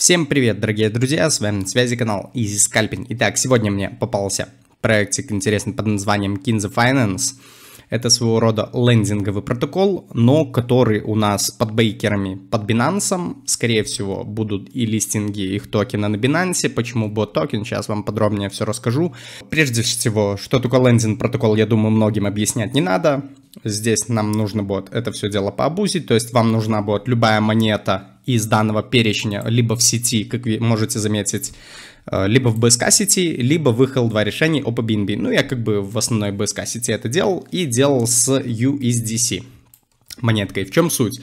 Всем привет, дорогие друзья, с вами на связи канал Easy Scalping. Итак, сегодня мне попался проектик интересный под названием Kinza Finance. Это своего рода лендинговый протокол, но который у нас под бейкерами, под Binance. Скорее всего, будут и листинги их токена на Binance. Почему бот токен? Сейчас вам подробнее все расскажу. Прежде всего, что такое лендинг протокол, я думаю, многим объяснять не надо. Здесь нам нужно будет это все дело пообузить, то есть вам нужна будет любая монета из данного перечня либо в сети, как вы можете заметить, э, либо в BSK сети, либо выхал два решения OPA BNB. Ну, я как бы в основной BSK сети это делал и делал с USDC монеткой. В чем суть?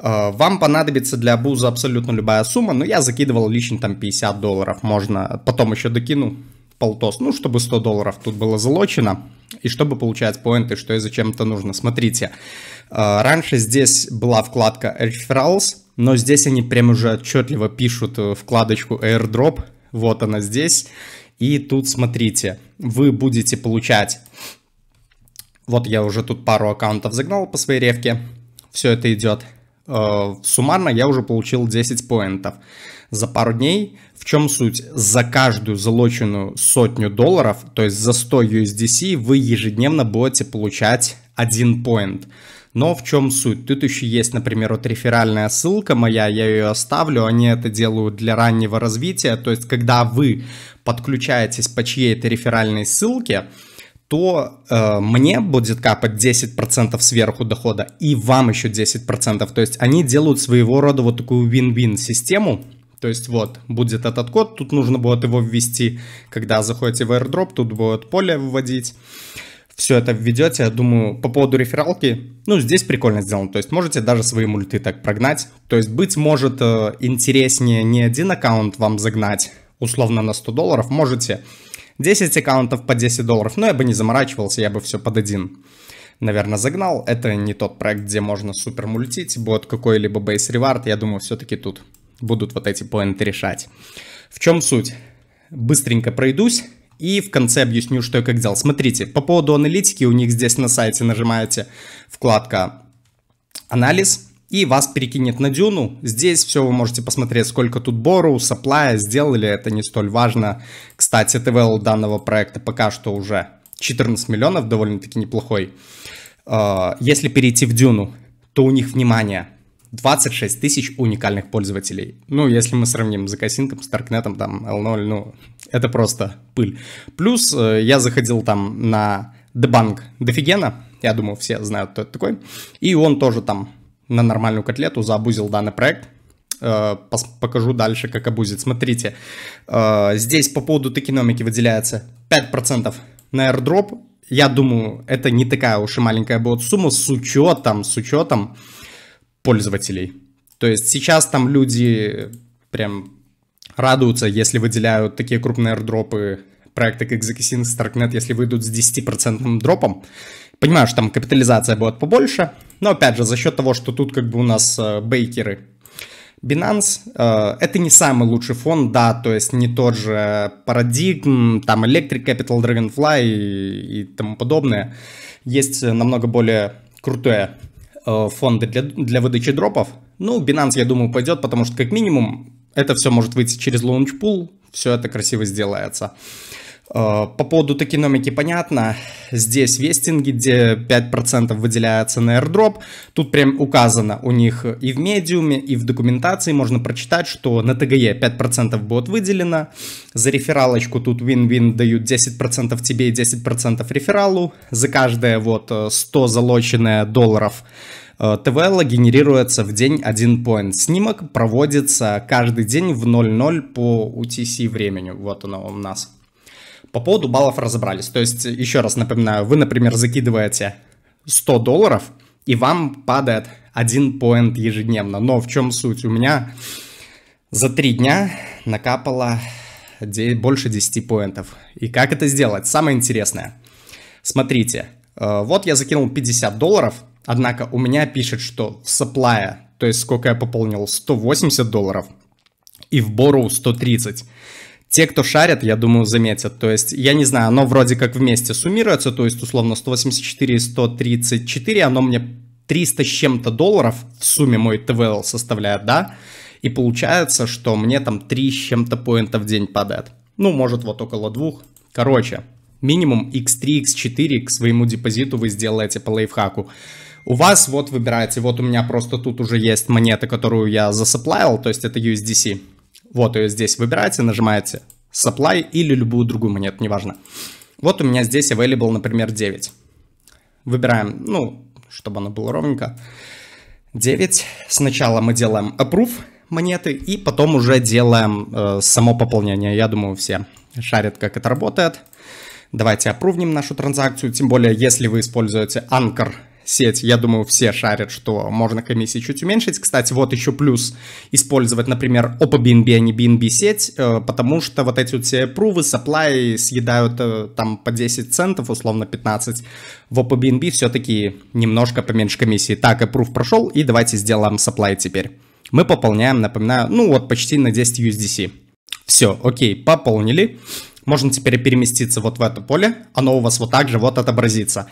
Э, вам понадобится для буза абсолютно любая сумма, но я закидывал лично там 50 долларов, можно, потом еще докину полтос, ну, чтобы 100 долларов тут было залочено, и чтобы получать поинты, что и зачем это нужно. Смотрите, э, раньше здесь была вкладка Referrals, но здесь они прям уже отчетливо пишут э, вкладочку airdrop, вот она здесь, и тут смотрите, вы будете получать, вот я уже тут пару аккаунтов загнал по своей ревке, все это идет, э, суммарно я уже получил 10 поинтов за пару дней. В чем суть? За каждую залоченную сотню долларов, то есть за 100 USDC, вы ежедневно будете получать один поинт. Но в чем суть? Тут еще есть, например, вот реферальная ссылка моя, я ее оставлю, они это делают для раннего развития, то есть когда вы подключаетесь по чьей-то реферальной ссылке, то э, мне будет капать 10% сверху дохода и вам еще 10%. То есть они делают своего рода вот такую вин-вин систему, то есть вот, будет этот код, тут нужно будет его ввести, когда заходите в airdrop, тут будет поле вводить все это введете. Я думаю, по поводу рефералки, ну, здесь прикольно сделано. То есть можете даже свои мульты так прогнать. То есть, быть может, э, интереснее не один аккаунт вам загнать, условно, на 100 долларов. Можете 10 аккаунтов по 10 долларов, но я бы не заморачивался, я бы все под один наверное, загнал. Это не тот проект, где можно супер мультить, будет какой-либо бейс ревард. Я думаю, все-таки тут будут вот эти поинты решать. В чем суть? Быстренько пройдусь. И в конце объясню, что я как делал. Смотрите, по поводу аналитики у них здесь на сайте нажимаете вкладка «Анализ», и вас перекинет на дюну. Здесь все вы можете посмотреть, сколько тут бору, саплая сделали, это не столь важно. Кстати, ТВЛ данного проекта пока что уже 14 миллионов, довольно-таки неплохой. А, если перейти в дюну, то у них, внимание, 26 тысяч уникальных пользователей. Ну, если мы сравним с Косинком, с Таркнетом, там, L0, ну, это просто пыль. Плюс э, я заходил там на Дебанк Дофигена, я думаю, все знают, кто это такой, и он тоже там на нормальную котлету забузил данный проект, э, покажу дальше, как обузит. Смотрите, э, здесь по поводу токеномики выделяется 5% на airdrop. Я думаю, это не такая уж и маленькая будет сумма с учетом, с учетом пользователей. То есть сейчас там люди прям радуются, если выделяют такие крупные аирдропы проекта как Execution Starknet, если выйдут с 10% дропом. Понимаю, что там капитализация будет побольше, но опять же, за счет того, что тут как бы у нас э, бейкеры Binance э, это не самый лучший фон, да, то есть не тот же Paradigm, там Electric Capital, Dragonfly и, и тому подобное. Есть э, намного более крутые Э, фонды для, для выдачи дропов. Ну, Binance, я думаю, пойдет, потому что как минимум это все может выйти через лаунчпул, все это красиво сделается. Э, по поводу токеномики понятно. Здесь вестинги, где 5% выделяется на airdrop. Тут прям указано у них и в медиуме, и в документации можно прочитать, что на ТГЕ 5% будет выделено. За рефералочку тут win-win дают 10% тебе и 10% рефералу. За каждое вот 100 э, залоченное долларов э, ТВЛ генерируется в день один поинт. Снимок проводится каждый день в 00 по UTC времени. Вот оно у нас. По поводу баллов разобрались. То есть, еще раз напоминаю, вы, например, закидываете 100 долларов, и вам падает один поинт ежедневно. Но в чем суть? У меня за три дня накапало больше 10 поинтов. И как это сделать? Самое интересное. Смотрите, э, вот я закинул 50 долларов, однако у меня пишет, что в supply, то есть сколько я пополнил, 180 долларов, и в бору 130 те, кто шарят, я думаю, заметят. То есть, я не знаю, оно вроде как вместе суммируется, то есть, условно, 184 и 134, оно мне 300 с чем-то долларов в сумме мой ТВЛ составляет, да? И получается, что мне там 3 с чем-то поинта в день падает. Ну, может, вот около двух. Короче, минимум x3, x4 к своему депозиту вы сделаете по лайфхаку. У вас вот выбираете, вот у меня просто тут уже есть монета, которую я засыплавил, то есть это USDC. Вот ее здесь выбираете, нажимаете supply или любую другую монету, неважно. Вот у меня здесь available, например, 9. Выбираем, ну, чтобы оно было ровненько. 9. Сначала мы делаем approve монеты и потом уже делаем э, само пополнение. Я думаю, все шарят, как это работает. Давайте опровним нашу транзакцию. Тем более, если вы используете Anchor сеть. Я думаю, все шарят, что можно комиссии чуть уменьшить. Кстати, вот еще плюс использовать, например, Oppo BNB, а не BNB сеть, э, потому что вот эти вот все прувы, supply съедают э, там по 10 центов, условно 15. В Oppo BNB все-таки немножко поменьше комиссии. Так, и пруф прошел, и давайте сделаем supply теперь. Мы пополняем, напоминаю, ну вот почти на 10 USDC. Все, окей, пополнили. Можно теперь переместиться вот в это поле, оно у вас вот так же вот отобразится.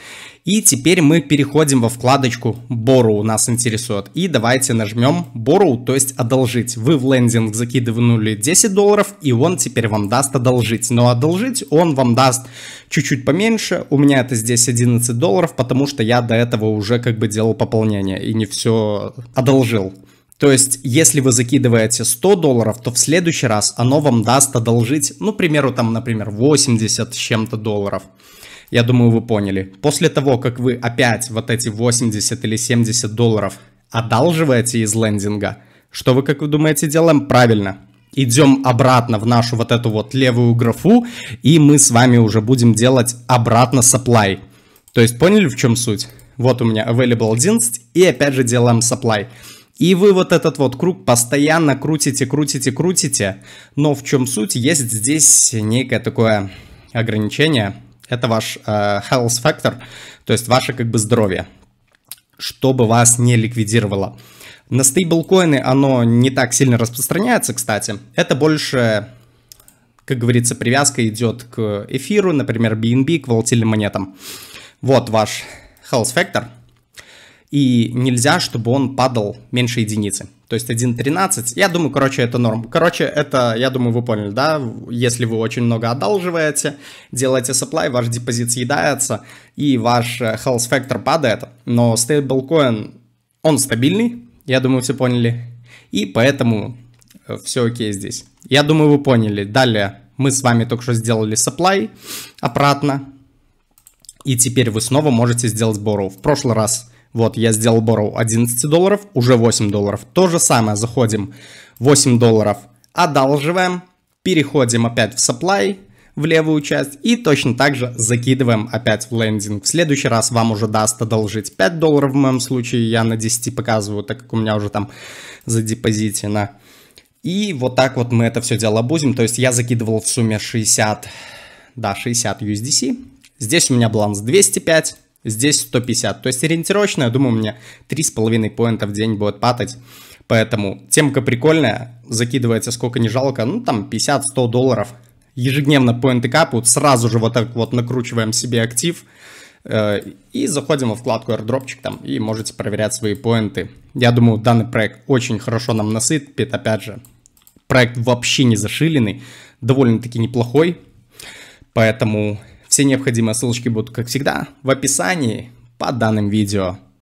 И теперь мы переходим во вкладочку Borrow нас интересует. И давайте нажмем Borrow, то есть одолжить. Вы в лендинг закидывали 10 долларов, и он теперь вам даст одолжить. Но одолжить он вам даст чуть-чуть поменьше. У меня это здесь 11 долларов, потому что я до этого уже как бы делал пополнение и не все одолжил. То есть, если вы закидываете 100 долларов, то в следующий раз оно вам даст одолжить, ну, к примеру, там, например, 80 с чем-то долларов. Я думаю, вы поняли. После того, как вы опять вот эти 80 или 70 долларов одалживаете из лендинга, что вы, как вы думаете, делаем? Правильно. Идем обратно в нашу вот эту вот левую графу, и мы с вами уже будем делать обратно supply. То есть поняли, в чем суть? Вот у меня available 11, и опять же делаем supply. И вы вот этот вот круг постоянно крутите, крутите, крутите. Но в чем суть? Есть здесь некое такое ограничение. Это ваш э, health factor, то есть ваше как бы здоровье, чтобы вас не ликвидировало. На стейблкоины оно не так сильно распространяется, кстати. Это больше, как говорится, привязка идет к эфиру, например, BNB, к волатильным монетам. Вот ваш health factor – и нельзя, чтобы он падал меньше единицы. То есть 1.13, я думаю, короче, это норм. Короче, это, я думаю, вы поняли, да? Если вы очень много одалживаете, делаете supply, ваш депозит съедается, и ваш э, health factor падает. Но стейблкоин, он стабильный, я думаю, все поняли. И поэтому э, все окей здесь. Я думаю, вы поняли. Далее мы с вами только что сделали supply обратно. И теперь вы снова можете сделать borrow. В прошлый раз вот, я сделал borrow 11 долларов, уже 8 долларов. То же самое, заходим 8 долларов, одалживаем, переходим опять в supply, в левую часть и точно так же закидываем опять в лендинг. В следующий раз вам уже даст одолжить 5 долларов, в моем случае я на 10 показываю, так как у меня уже там за задепозитено. И вот так вот мы это все дело будем то есть я закидывал в сумме 60, да, 60 USDC, здесь у меня баланс 205, здесь 150. То есть ориентировочно, я думаю, у меня 3,5 поинта в день будет падать, Поэтому темка прикольная, закидывается сколько не жалко, ну там 50-100 долларов. Ежедневно поинты капают, сразу же вот так вот накручиваем себе актив э, и заходим во вкладку airdropчик там и можете проверять свои поинты. Я думаю, данный проект очень хорошо нам насыпет, опять же, проект вообще не зашиленный, довольно-таки неплохой, поэтому все необходимые ссылочки будут, как всегда, в описании под данным видео.